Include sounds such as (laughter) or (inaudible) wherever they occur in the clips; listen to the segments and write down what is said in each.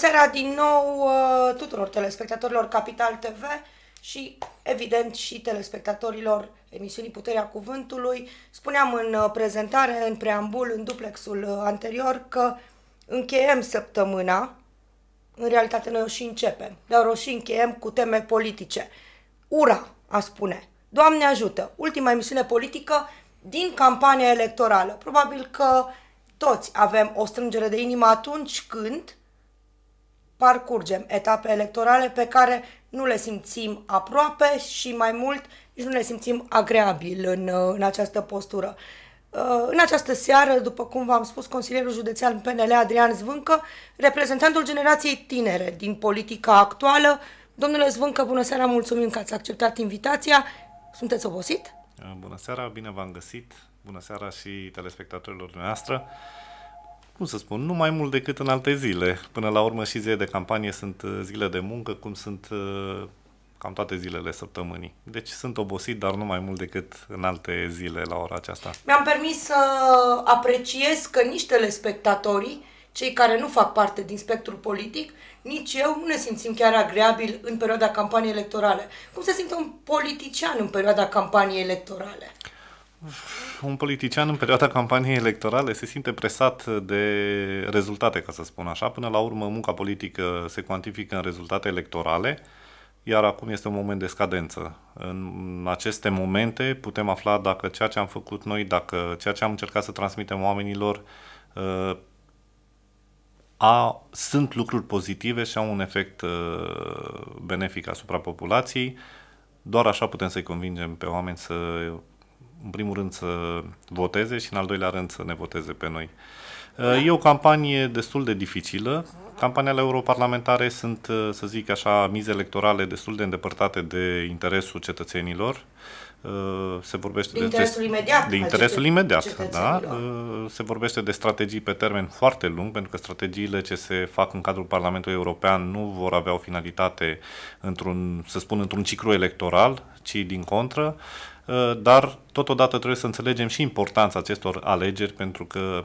seara din nou uh, tuturor telespectatorilor Capital TV și, evident, și telespectatorilor emisiunii Puterea Cuvântului. Spuneam în uh, prezentare, în preambul, în duplexul uh, anterior, că încheiem săptămâna, în realitate noi o și începem, dar o și încheiem cu teme politice. Ura, a spune. Doamne ajută! Ultima emisiune politică din campania electorală. Probabil că toți avem o strângere de inimă atunci când parcurgem etape electorale pe care nu le simțim aproape și mai mult nici nu le simțim agreabil în, în această postură. Uh, în această seară, după cum v-am spus, consilierul județean PNL Adrian Zvâncă, reprezentantul generației tinere din politica actuală. Domnule Zvâncă, bună seara, mulțumim că ați acceptat invitația. Sunteți obosit? Bună seara, bine v-am găsit. Bună seara și telespectatorilor noastre cum să spun, nu mai mult decât în alte zile. Până la urmă și zile de campanie sunt uh, zile de muncă, cum sunt uh, cam toate zilele săptămânii. Deci sunt obosit, dar nu mai mult decât în alte zile la ora aceasta. Mi-am permis să apreciez că nici telespectatorii, cei care nu fac parte din spectrul politic, nici eu nu ne simțim chiar agreabil în perioada campaniei electorale. Cum se simte un politician în perioada campaniei electorale? un politician în perioada campaniei electorale se simte presat de rezultate, ca să spun așa. Până la urmă, munca politică se cuantifică în rezultate electorale, iar acum este un moment de scadență. În aceste momente putem afla dacă ceea ce am făcut noi, dacă ceea ce am încercat să transmitem oamenilor ă, a, sunt lucruri pozitive și au un efect ă, benefic asupra populației. Doar așa putem să-i convingem pe oameni să în primul rând să voteze și în al doilea rând să ne voteze pe noi. E o campanie destul de dificilă. Campaniile europarlamentare sunt, să zic așa, mize electorale destul de îndepărtate de interesul cetățenilor. Se vorbește de interesul de, imediat. De interesul imediat, da. Se vorbește de strategii pe termen foarte lung, pentru că strategiile ce se fac în cadrul Parlamentului European nu vor avea o finalitate într-un, să spun, într-un ciclu electoral, ci din contră, Eh, dar totodată trebuie să înțelegem și importanța acestor alegeri, pentru că,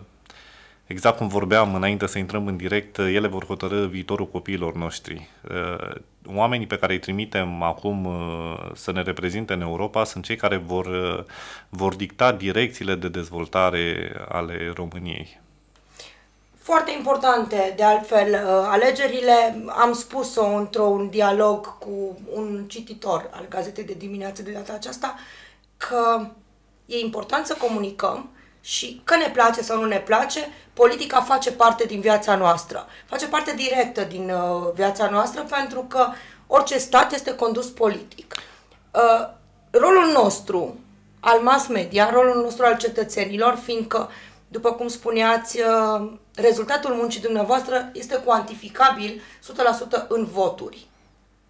exact cum vorbeam înainte să intrăm în direct, eh, ele vor hotărâ viitorul copiilor noștri. Eh, oamenii pe care îi trimitem acum să ne reprezinte în Europa sunt cei care vor, vor dicta direcțiile de dezvoltare ale României. Foarte importante, de altfel, alegerile. Am spus-o într-un dialog cu un cititor al gazetei de dimineață de data aceasta că e important să comunicăm și că ne place sau nu ne place, politica face parte din viața noastră. Face parte directă din uh, viața noastră pentru că orice stat este condus politic. Uh, rolul nostru al mass media, rolul nostru al cetățenilor, fiindcă, după cum spuneați, uh, rezultatul muncii dumneavoastră este cuantificabil 100% în voturi,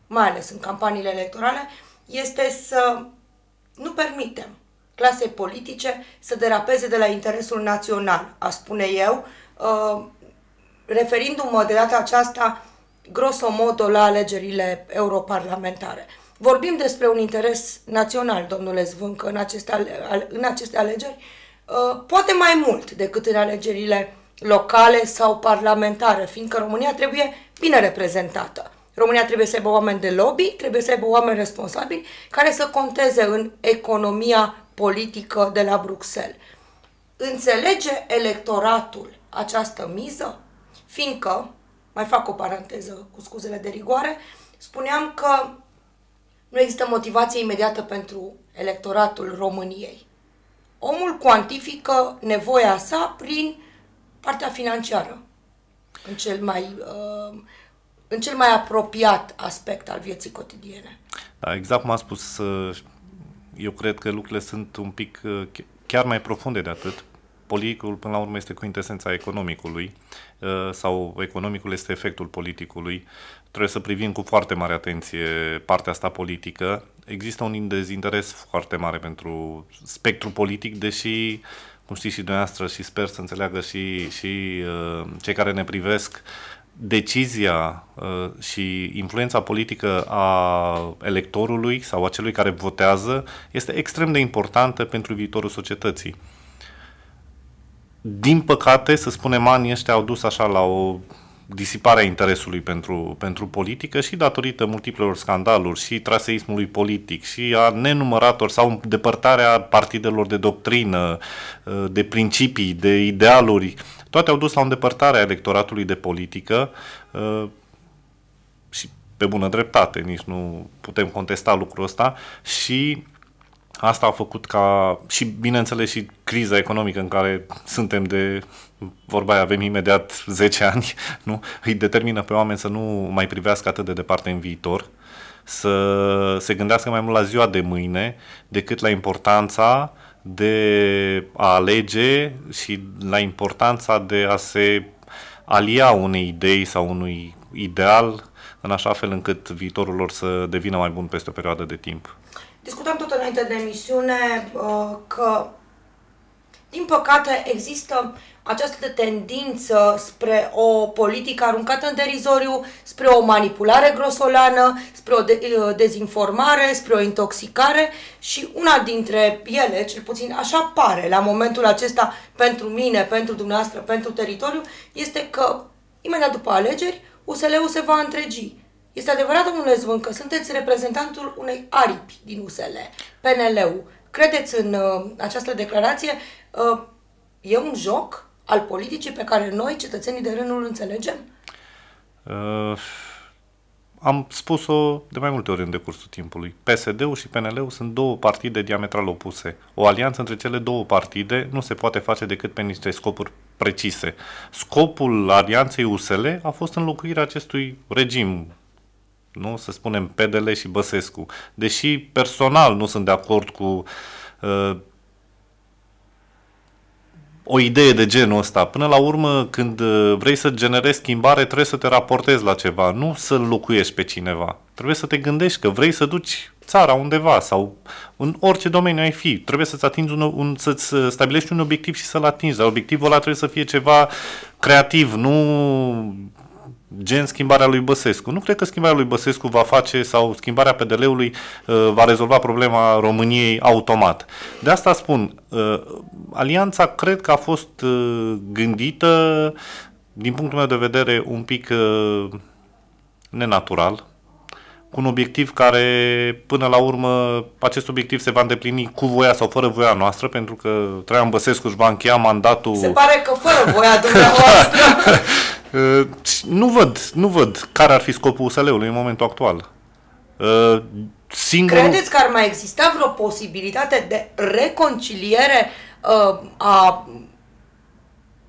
mai ales în campaniile electorale, este să nu permitem clasei politice să derapeze de la interesul național, a spune eu, uh, referindu-mă de data aceasta grosomodo la alegerile europarlamentare. Vorbim despre un interes național, domnule Zvâncă, în aceste, ale, în aceste alegeri, uh, poate mai mult decât în alegerile locale sau parlamentare, fiindcă România trebuie bine reprezentată. România trebuie să aibă oameni de lobby, trebuie să aibă oameni responsabili care să conteze în economia politică de la Bruxelles. Înțelege electoratul această miză? Fiindcă, mai fac o paranteză cu scuzele de rigoare, spuneam că nu există motivație imediată pentru electoratul României. Omul cuantifică nevoia sa prin partea financiară, în cel mai uh, în cel mai apropiat aspect al vieții cotidiene. Da, exact cum a spus, uh, eu cred că lucrurile sunt un pic uh, chiar mai profunde de atât. Politicul, până la urmă, este cointesența economicului uh, sau economicul este efectul politicului. Trebuie să privim cu foarte mare atenție partea asta politică. Există un dezinteres foarte mare pentru spectrul politic, deși cum știți și dumneavoastră și sper să înțeleagă și, și uh, cei care ne privesc, uh, decizia uh, și influența politică a electorului sau a celui care votează este extrem de importantă pentru viitorul societății. Din păcate, să spunem, anii ăștia au dus așa la o disipare a interesului pentru, pentru politică și datorită multiplelor scandaluri și traseismului politic și a nenumăratori sau îndepărtarea partidelor de doctrină, uh, de principii, de idealuri, toate au dus la îndepărtarea electoratului de politică uh, și pe bună dreptate, nici nu putem contesta lucrul ăsta și asta a făcut ca și, bineînțeles, și criza economică în care suntem de, vorba aia, avem imediat 10 (laughs) ani, nu? îi determină pe oameni să nu mai privească atât de departe în viitor, să se gândească mai mult la ziua de mâine decât la importanța de a alege și la importanța de a se alia unei idei sau unui ideal în așa fel încât viitorul lor să devină mai bun peste o perioadă de timp. Discutam tot înainte de emisiune uh, că, din păcate, există această tendință spre o politică aruncată în derizoriu, spre o manipulare grosolană, spre o de- dezinformare, spre o intoxicare și una dintre ele, cel puțin așa pare la momentul acesta pentru mine, pentru dumneavoastră, pentru teritoriu, este că imediat după alegeri USL-ul se va întregi. Este adevărat, domnule Zvân, că sunteți reprezentantul unei aripi din USL, PNL-ul. Credeți în uh, această declarație? Uh, e un joc? al politicii pe care noi, cetățenii de rând, nu îl înțelegem? Uh, am spus-o de mai multe ori în decursul timpului. PSD-ul și PNL-ul sunt două partide diametral opuse. O alianță între cele două partide nu se poate face decât pe niște scopuri precise. Scopul alianței USL a fost înlocuirea acestui regim nu? Să spunem PDL și Băsescu. Deși personal nu sunt de acord cu uh, o idee de genul ăsta. Până la urmă, când uh, vrei să generezi schimbare, trebuie să te raportezi la ceva, nu să locuiești pe cineva. Trebuie să te gândești că vrei să duci țara undeva sau în orice domeniu ai fi. Trebuie să-ți, atingi un, un, să-ți uh, stabilești un obiectiv și să-l atingi. Dar obiectivul ăla trebuie să fie ceva creativ, nu gen schimbarea lui Băsescu. Nu cred că schimbarea lui Băsescu va face sau schimbarea PDL-ului uh, va rezolva problema României automat. De asta spun, uh, alianța cred că a fost uh, gândită, din punctul meu de vedere, un pic nenatural, cu un obiectiv care, până la urmă, acest obiectiv se va îndeplini cu voia sau fără voia noastră, pentru că Traian Băsescu își va încheia mandatul... Se pare că fără voia dumneavoastră. (laughs) Nu văd, nu văd care ar fi scopul USL-ului în momentul actual. Singurul... Credeți că ar mai exista vreo posibilitate de reconciliere a...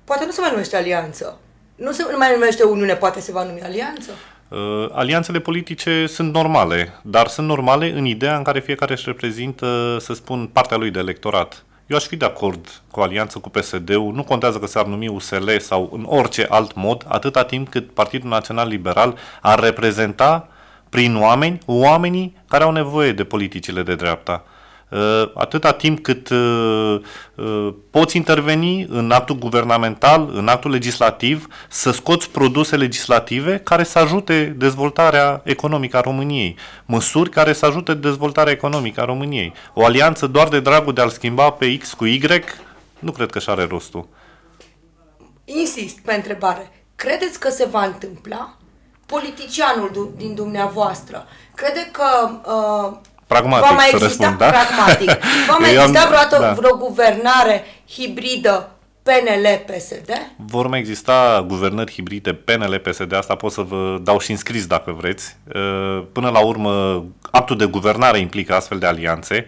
Poate nu se mai numește alianță. Nu se mai numește Uniune, poate se va numi alianță. Uh, alianțele politice sunt normale, dar sunt normale în ideea în care fiecare își reprezintă, să spun, partea lui de electorat. Eu aș fi de acord cu alianță cu PSD-ul, nu contează că s-ar numi USL sau în orice alt mod, atâta timp cât Partidul Național Liberal ar reprezenta prin oameni, oamenii care au nevoie de politicile de dreapta. Uh, atâta timp cât uh, uh, poți interveni în actul guvernamental, în actul legislativ, să scoți produse legislative care să ajute dezvoltarea economică a României, măsuri care să ajute dezvoltarea economică a României. O alianță doar de dragul de a-l schimba pe X cu Y, nu cred că și-are rostul. Insist pe întrebare. Credeți că se va întâmpla? Politicianul din dumneavoastră crede că uh, pragmatic va mai exista, să răspund, da? Pragmatic. Va (laughs) mai exista vreodată da. vreo guvernare hibridă PNL-PSD? Vor mai exista guvernări hibride PNL-PSD, asta pot să vă dau și înscris dacă vreți. Uh, până la urmă, actul de guvernare implică astfel de alianțe.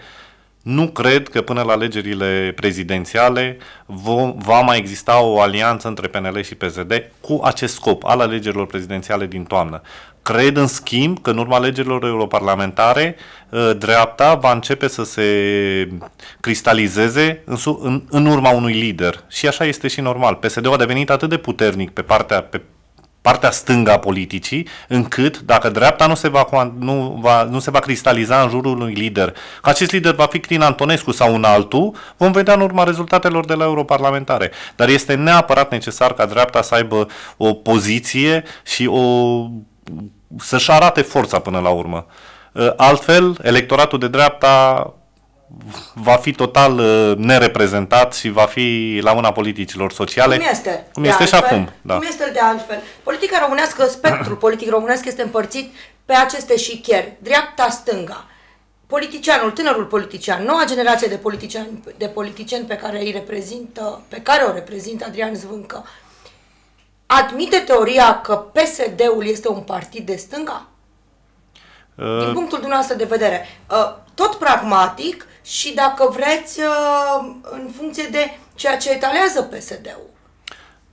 Nu cred că până la alegerile prezidențiale va mai exista o alianță între PNL și PSD cu acest scop al alegerilor prezidențiale din toamnă. Cred, în schimb, că în urma alegerilor europarlamentare, ă, dreapta va începe să se cristalizeze în, în, în urma unui lider. Și așa este și normal. PSD-ul a devenit atât de puternic pe partea, pe partea stânga a politicii, încât dacă dreapta nu se, va, nu, va, nu se va cristaliza în jurul unui lider, că acest lider va fi Crin Antonescu sau un altul, vom vedea în urma rezultatelor de la europarlamentare. Dar este neapărat necesar ca dreapta să aibă o poziție și o să-și arate forța până la urmă. Ă, altfel, electoratul de dreapta va fi total ă, nereprezentat și va fi la mâna politicilor sociale. Cum este. Cum este altfel, și acum. Da. Cum este de altfel. Politica românească, spectrul (clears throat) politic românesc este împărțit pe aceste chiar dreapta-stânga. Politicianul, tânărul politician, noua generație de politicieni, de politicieni pe care îi reprezintă, pe care o reprezintă Adrian Zvâncă, admite teoria că PSD-ul este un partid de stânga? Uh... Din punctul dumneavoastră de vedere, uh, tot pragmatic și, dacă vreți, uh, în funcție de ceea ce etalează PSD-ul.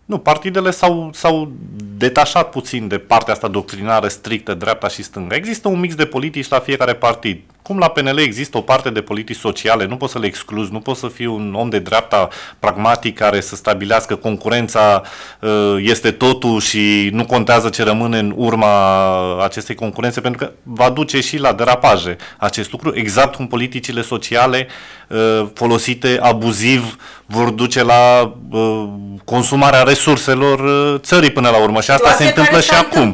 Nu, partidele s-au, s-au detașat puțin de partea asta doctrinară strictă, dreapta și stângă, există un mix de politici la fiecare partid. Cum la PNL există o parte de politici sociale, nu poți să le excluzi, nu poți să fii un om de dreapta pragmatic care să stabilească concurența uh, este totul și nu contează ce rămâne în urma acestei concurențe, pentru că va duce și la derapaje acest lucru, exact cum politicile sociale uh, folosite abuziv vor duce la uh, consumarea resurselor țării până la urmă și asta se întâmplă și acum.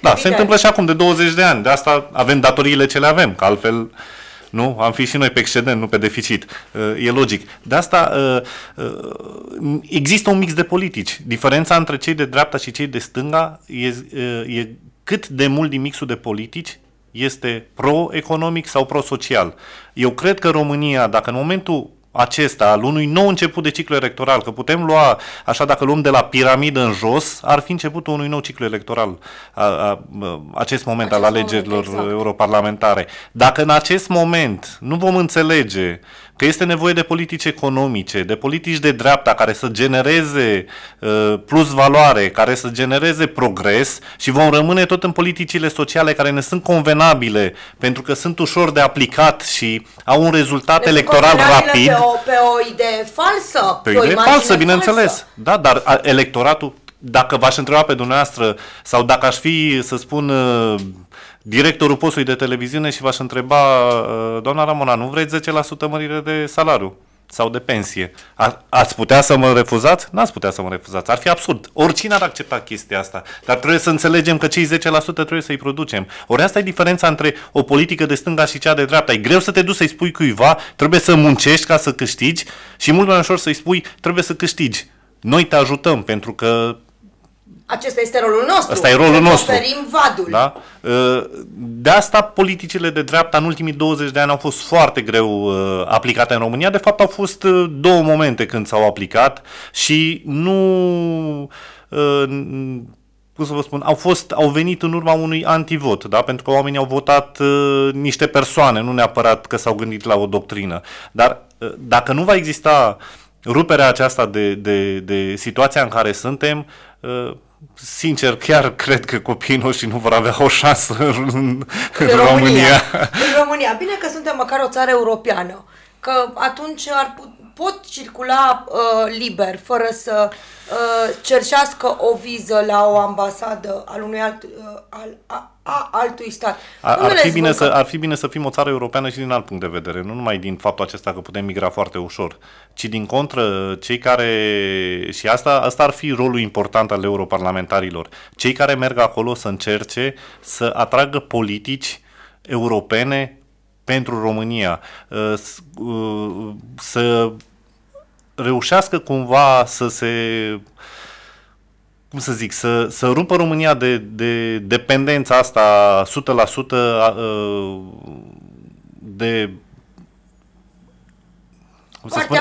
da, se întâmplă și acum, de 20 de ani. De asta avem datoriile ce le avem, că altfel nu? Am fi și noi pe excedent, nu pe deficit. E logic. De asta există un mix de politici. Diferența între cei de dreapta și cei de stânga e, e cât de mult din mixul de politici este pro-economic sau pro-social. Eu cred că România, dacă în momentul acesta, al unui nou început de ciclu electoral, că putem lua, așa dacă luăm de la piramidă în jos, ar fi începutul unui nou ciclu electoral, a, a, acest moment acest al alegerilor moment, exact. europarlamentare. Dacă în acest moment nu vom înțelege uh, că este nevoie de politici economice, de politici de dreapta care să genereze uh, plus valoare, care să genereze progres și vom rămâne tot în politicile sociale care ne sunt convenabile pentru că sunt ușor de aplicat și au un rezultat ne electoral rapid. Pe o, pe o idee falsă. Pe o idee falsă, bineînțeles. Falsă. Da, dar electoratul dacă v-aș întreba pe dumneavoastră sau dacă aș fi, să spun, uh, directorul postului de televiziune și v-aș întreba, uh, doamna Ramona, nu vreți 10% mărire de salariu sau de pensie? A, ați putea să mă refuzați? N-ați putea să mă refuzați. Ar fi absurd. Oricine ar accepta chestia asta. Dar trebuie să înțelegem că cei 10% trebuie să-i producem. Ori asta e diferența între o politică de stânga și cea de dreapta. E greu să te duci să-i spui cuiva, trebuie să muncești ca să câștigi și mult mai ușor să-i spui, trebuie să câștigi. Noi te ajutăm pentru că acesta este rolul nostru. Asta e rolul nostru. Oferim vadul. Da? Ă, de asta politicile de dreapta în ultimii 20 de ani au fost foarte greu ă, aplicate în România. De fapt au fost ă, două momente când s-au aplicat și nu cum să vă spun, au, fost, au venit în urma unui antivot, da? pentru că oamenii au votat uh, niște persoane, nu neapărat că s-au gândit la o doctrină. Dar uh, dacă nu va exista ruperea aceasta de, de, de situația în care suntem, uh, sincer, chiar cred că copiii noștri nu vor avea o șansă în, în România. România. În România. Bine că suntem măcar o țară europeană, că atunci ar put, pot circula uh, liber fără să uh, cerșească o viză la o ambasadă al unui alt, uh, al, a, a altui stat. Ar, ar, fi bine să, ar fi bine să fim o țară europeană și din alt punct de vedere, nu numai din faptul acesta că putem migra foarte ușor, ci din contră cei care, și asta, asta ar fi rolul important al europarlamentarilor, cei care merg acolo să încerce să atragă politici europene pentru România, uh, uh, să reușească cumva să se cum să zic, să, să rupă România de, de dependența asta 100% uh, de cum să spun,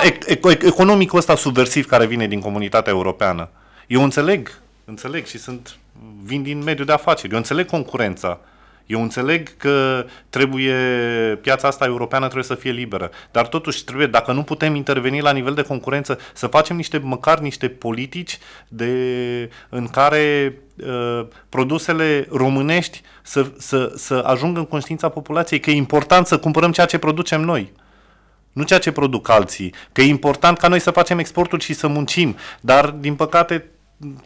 economicul ăsta subversiv care vine din comunitatea europeană. Eu înțeleg, înțeleg și sunt vin din mediul de afaceri, eu înțeleg concurența, eu înțeleg că trebuie, piața asta europeană trebuie să fie liberă, dar totuși trebuie, dacă nu putem interveni la nivel de concurență, să facem niște, măcar niște politici de, în care uh, produsele românești să, să, să ajungă în conștiința populației că e important să cumpărăm ceea ce producem noi nu ceea ce produc alții, că e important ca noi să facem exportul și să muncim, dar din păcate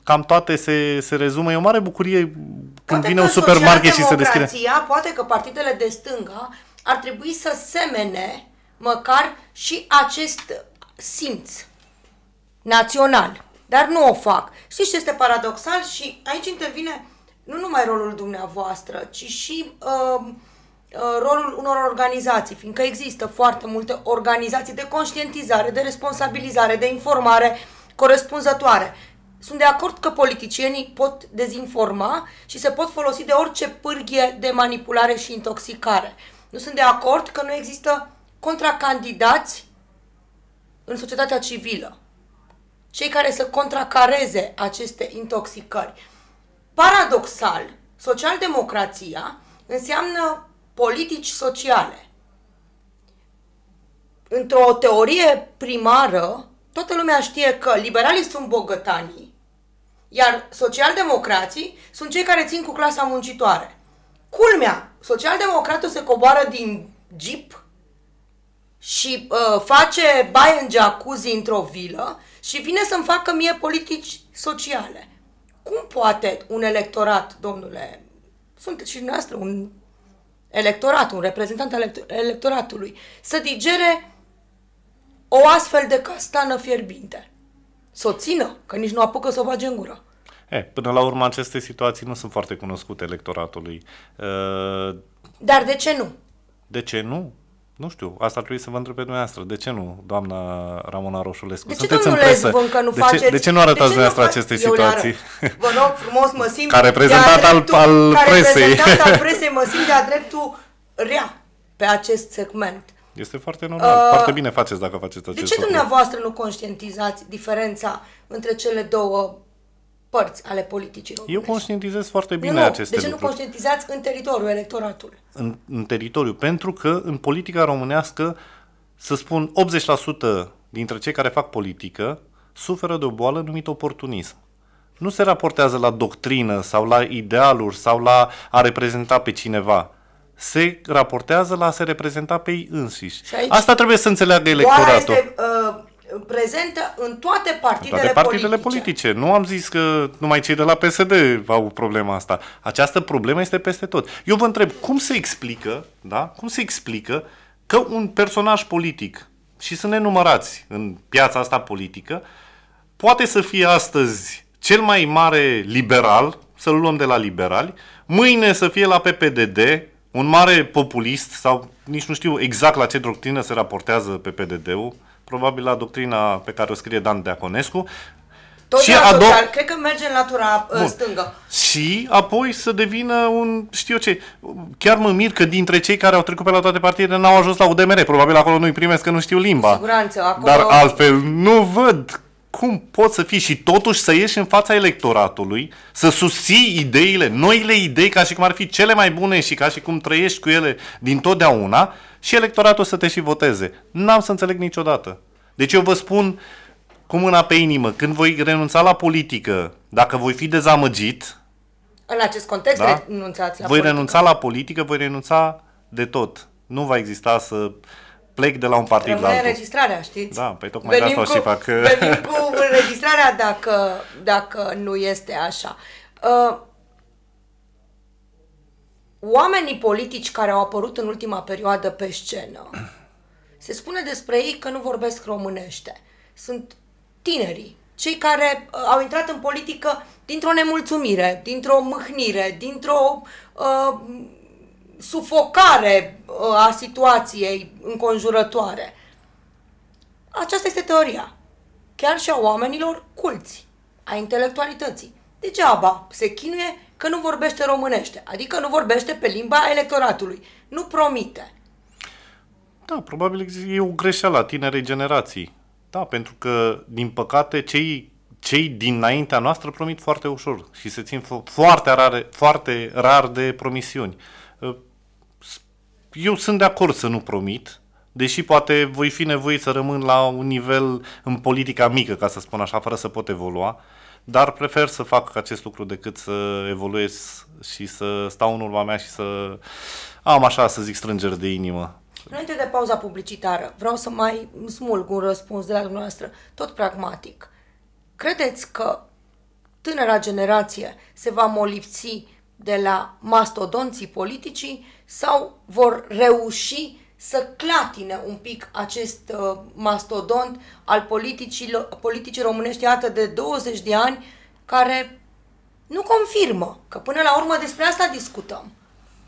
cam toate se, se rezumă. E o mare bucurie când poate vine un supermarket și se deschide. Poate că partidele de stânga ar trebui să semene măcar și acest simț național. Dar nu o fac. Știți ce este paradoxal? Și aici intervine nu numai rolul dumneavoastră, ci și uh, uh, rolul unor organizații, fiindcă există foarte multe organizații de conștientizare, de responsabilizare, de informare corespunzătoare. Sunt de acord că politicienii pot dezinforma și se pot folosi de orice pârghie de manipulare și intoxicare. Nu sunt de acord că nu există contracandidați în societatea civilă. Cei care să contracareze aceste intoxicări. Paradoxal, socialdemocrația înseamnă politici sociale. Într-o teorie primară, toată lumea știe că liberalii sunt bogătanii, iar socialdemocrații sunt cei care țin cu clasa muncitoare. Culmea, socialdemocratul se coboară din jeep și uh, face baie în jacuzzi într-o vilă și vine să-mi facă mie politici sociale. Cum poate un electorat, domnule, sunteți și dumneavoastră un electorat, un reprezentant al electoratului, să digere o astfel de castană fierbinte? să o țină, că nici nu apucă să o bage în gură. E, până la urmă, aceste situații nu sunt foarte cunoscute electoratului. Uh... Dar de ce nu? De ce nu? Nu știu, asta ar trebui să vă întreb pe dumneavoastră. De ce nu, doamna Ramona Roșulescu? De ce, Sunteți domnule în presă. că nu de, ce, de ce nu arătați dumneavoastră aceste situații? Vă rog frumos, mă simt... (laughs) Ca reprezentat al, al presei. Ca reprezentat al (laughs) presei, mă simt de-a dreptul rea pe acest segment. Este foarte normal. Uh, foarte bine faceți dacă faceți acest De ce lucru. dumneavoastră nu conștientizați diferența între cele două părți ale politicii românești. Eu conștientizez foarte bine nu, deci nu. aceste de ce lucruri. nu conștientizați în teritoriul electoratul? În, în teritoriu, pentru că în politica românească, să spun, 80% dintre cei care fac politică suferă de o boală numită oportunism. Nu se raportează la doctrină sau la idealuri sau la a reprezenta pe cineva se raportează la a se reprezenta pe ei înșiși. Aici, Asta trebuie să înțeleagă electoratul. Este, uh, prezentă în toate partidele, toate partidele politice. politice. Nu am zis că numai cei de la PSD au problema asta. Această problemă este peste tot. Eu vă întreb, cum se explică, da? Cum se explică că un personaj politic, și sunt nenumărați în piața asta politică, poate să fie astăzi cel mai mare liberal, să-l luăm de la liberali, mâine să fie la PPDD, un mare populist sau nici nu știu exact la ce doctrină se raportează pe PDD-ul, probabil la doctrina pe care o scrie Dan Deaconescu, tot și la social, cred că merge în latura uh, Bun. stângă. Și apoi să devină un, știu eu ce, chiar mă mir că dintre cei care au trecut pe la toate partidele n-au ajuns la UDMR. Probabil acolo nu-i primesc că nu știu limba. siguranță. Acolo... Dar altfel nu văd cum poți să fii și totuși să ieși în fața electoratului, să susții ideile, noile idei, ca și cum ar fi cele mai bune și ca și cum trăiești cu ele din totdeauna și electoratul să te și voteze. N-am să înțeleg niciodată. Deci eu vă spun cu mâna pe inimă, când voi renunța la politică, dacă voi fi dezamăgit... În acest context da? renunțați la Voi politică. renunța la politică, voi renunța de tot. Nu va exista să plec de la un partid Rămâne la altul. înregistrarea, știți? Da, păi tocmai venim de asta cu, și fac... Venim cu (laughs) înregistrarea dacă, dacă nu este așa. Uh, oamenii politici care au apărut în ultima perioadă pe scenă, se spune despre ei că nu vorbesc românește. Sunt tinerii, cei care uh, au intrat în politică dintr-o nemulțumire, dintr-o mâhnire, dintr-o... Uh, sufocare uh, a situației înconjurătoare. Aceasta este teoria. Chiar și a oamenilor culți, a intelectualității. Degeaba se chinuie că nu vorbește românește, adică nu vorbește pe limba electoratului. Nu promite. Da, probabil e o greșeală a tinerei generații. Da, pentru că, din păcate, cei, cei dinaintea noastră promit foarte ușor și se țin fo- foarte, rare, foarte rar de promisiuni. Uh, eu sunt de acord să nu promit, deși poate voi fi nevoit să rămân la un nivel în politica mică, ca să spun așa, fără să pot evolua, dar prefer să fac acest lucru decât să evoluez și să stau în urma mea și să am așa, să zic, strângeri de inimă. Înainte de pauza publicitară, vreau să mai smulg un răspuns de la dumneavoastră, tot pragmatic. Credeți că tânăra generație se va molipsi de la mastodonții politicii sau vor reuși să clatine un pic acest uh, mastodont al politicii, politicii românești, iată, de 20 de ani, care nu confirmă, că până la urmă despre asta discutăm.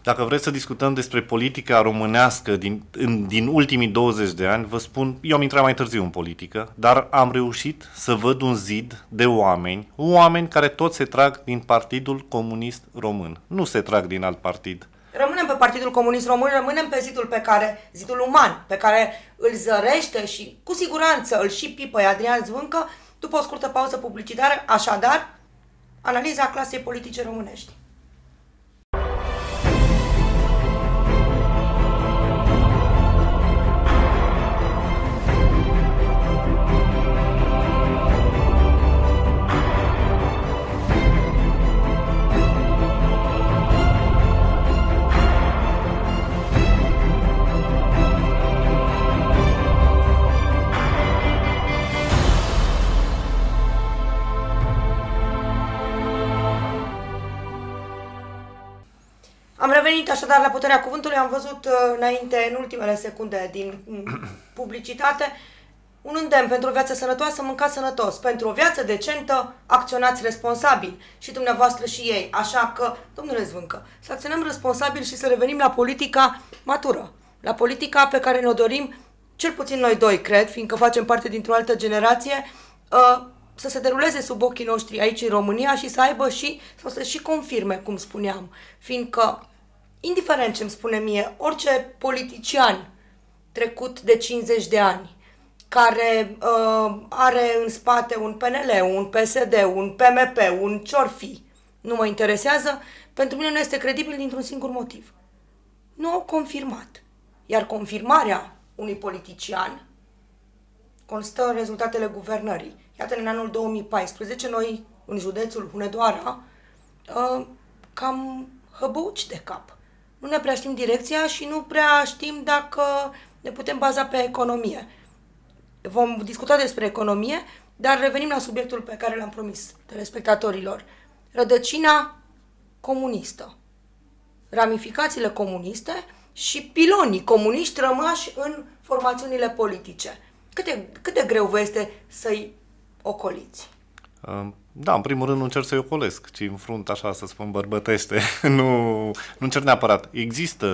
Dacă vreți să discutăm despre politica românească din, în, din ultimii 20 de ani, vă spun, eu am intrat mai târziu în politică, dar am reușit să văd un zid de oameni, oameni care tot se trag din Partidul Comunist Român, nu se trag din alt partid. Rămânem pe Partidul Comunist Român, rămânem pe zidul pe care, zidul uman, pe care îl zărește și cu siguranță îl și pipă Adrian Zvâncă, după o scurtă pauză publicitară, așadar, analiza clasei politice românești. dar la puterea cuvântului am văzut uh, înainte, în ultimele secunde din (clears throat) publicitate, un îndemn pentru o viață sănătoasă, mâncați sănătos. Pentru o viață decentă, acționați responsabil. Și dumneavoastră și ei. Așa că, domnule Zvâncă, să acționăm responsabil și să revenim la politica matură. La politica pe care ne-o dorim, cel puțin noi doi, cred, fiindcă facem parte dintr-o altă generație, uh, să se deruleze sub ochii noștri aici în România și să aibă și, sau să și confirme, cum spuneam. Fiindcă indiferent ce îmi spune mie, orice politician trecut de 50 de ani, care uh, are în spate un PNL, un PSD, un PMP, un ciorfi, nu mă interesează, pentru mine nu este credibil dintr-un singur motiv. Nu au confirmat. Iar confirmarea unui politician constă în rezultatele guvernării. Iată, în anul 2014, noi, în județul Hunedoara, uh, cam hăbăuci de cap nu ne prea știm direcția și nu prea știm dacă ne putem baza pe economie. Vom discuta despre economie, dar revenim la subiectul pe care l-am promis telespectatorilor. Rădăcina comunistă. Ramificațiile comuniste și pilonii comuniști rămași în formațiunile politice. Cât de, cât de greu vă este să-i ocoliți? Um da, în primul rând nu încerc să-i ocolesc, ci în frunt, așa să spun, bărbătește. (laughs) nu, nu încerc neapărat. Există,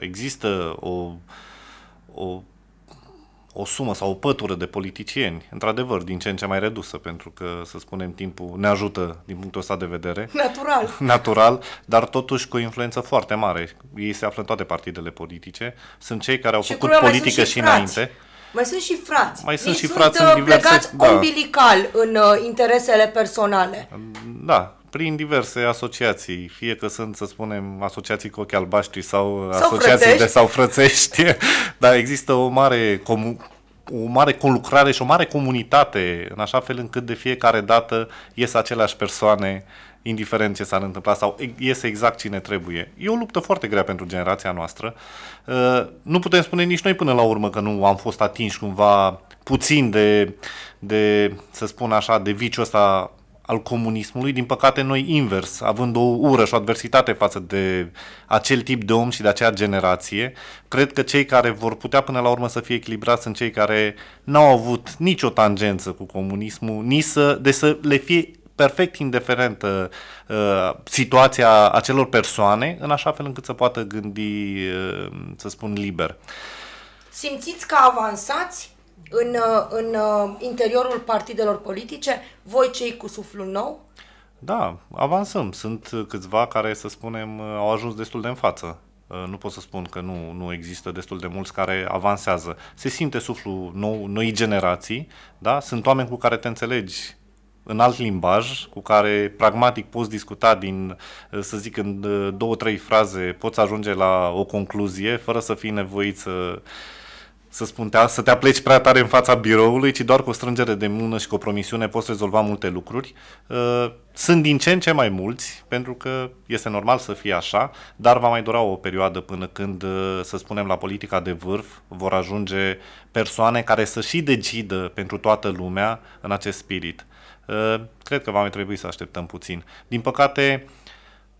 există o, o, o sumă sau o pătură de politicieni, într-adevăr, din ce în ce mai redusă, pentru că, să spunem, timpul ne ajută din punctul ăsta de vedere. Natural. (laughs) Natural, dar totuși cu o influență foarte mare. Ei se află în toate partidele politice. Sunt cei care au și făcut politică și, și înainte. Frați mai sunt și frați. Mai sunt Ei și sunt frați în uh, diverse... da. umbilical în uh, interesele personale. Mm, da, prin diverse asociații, fie că sunt, să spunem, asociații cu ochii albaștri sau, sau asociații frățești. de sau frățești, (laughs) dar există o mare comu- o mare conlucrare și o mare comunitate, în așa fel încât de fiecare dată ies aceleași persoane uh, indiferent ce s-ar întâmpla sau iese exact cine trebuie. E o luptă foarte grea pentru generația noastră. Uh, nu putem spune nici noi până la urmă că nu am fost atinși cumva puțin de, de să spun așa, de viciul ăsta al comunismului, din păcate noi invers, având o ură și o adversitate față de acel tip de om și de acea generație, cred că cei care vor putea până la urmă să fie echilibrați sunt cei care n-au avut nicio tangență cu comunismul, nici să, de să le fie perfect indiferentă uh, uh, situația acelor persoane, în așa fel încât să poată gândi, uh, să spun, liber. Simțiți că avansați în, uh, în uh, interiorul partidelor politice, voi cei cu suflul nou? Da, avansăm. Sunt câțiva care, să spunem, au ajuns destul de în față. Nu pot să spun că nu, nu există destul de mulți care avansează. Se simte suflul nou, noi generații, da? sunt oameni cu care te înțelegi în alt limbaj cu care pragmatic poți discuta din, eh, să zic, în eh, două, trei fraze, poți ajunge la o concluzie fără să fii nevoit să, să spun, te, să te apleci prea tare în fața biroului, ci doar cu o strângere de mână și cu o promisiune poți rezolva multe lucruri. Eh, sunt din ce în ce mai mulți, pentru că este normal să fie așa, dar va mai dura o perioadă până când, să spunem, la politica de vârf vor ajunge persoane care să și decidă pentru toată lumea în acest spirit. Ă, cred că va mai trebui să așteptăm puțin. Din păcate,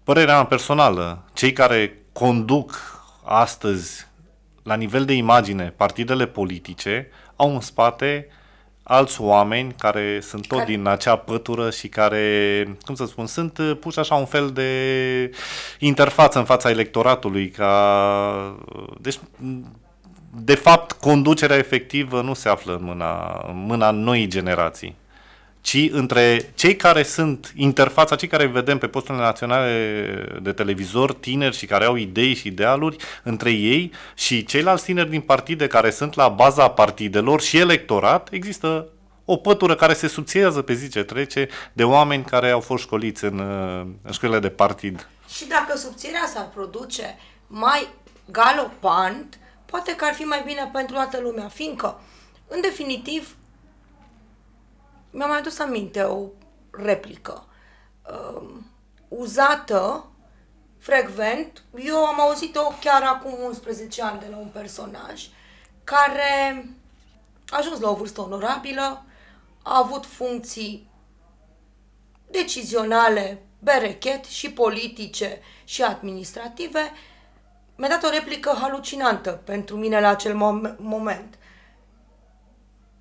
părerea mea personală, cei care conduc astăzi la nivel de imagine partidele politice au în spate alți oameni care sunt tot care... din acea pătură și care, cum să spun, sunt uh, puși așa un fel de interfață în fața electoratului ca... Uh, deci, de fapt, conducerea efectivă nu se află în mâna, în mâna noii generații ci între cei care sunt interfața, cei care vedem pe posturile naționale de televizor, tineri și care au idei și idealuri, între ei și ceilalți tineri din partide care sunt la baza partidelor și electorat, există o pătură care se subțiază pe zi ce trece de oameni care au fost școliți în, în școlile de partid. Și dacă subțirea s-ar produce mai galopant, poate că ar fi mai bine pentru toată lumea, fiindcă, în definitiv, mi-am adus aminte o replică uh, uzată frecvent. Eu am auzit-o chiar acum 11 ani de la un personaj care a ajuns la o vârstă onorabilă, a avut funcții decizionale, berechet și politice și administrative, mi-a dat o replică halucinantă pentru mine la acel mom- moment.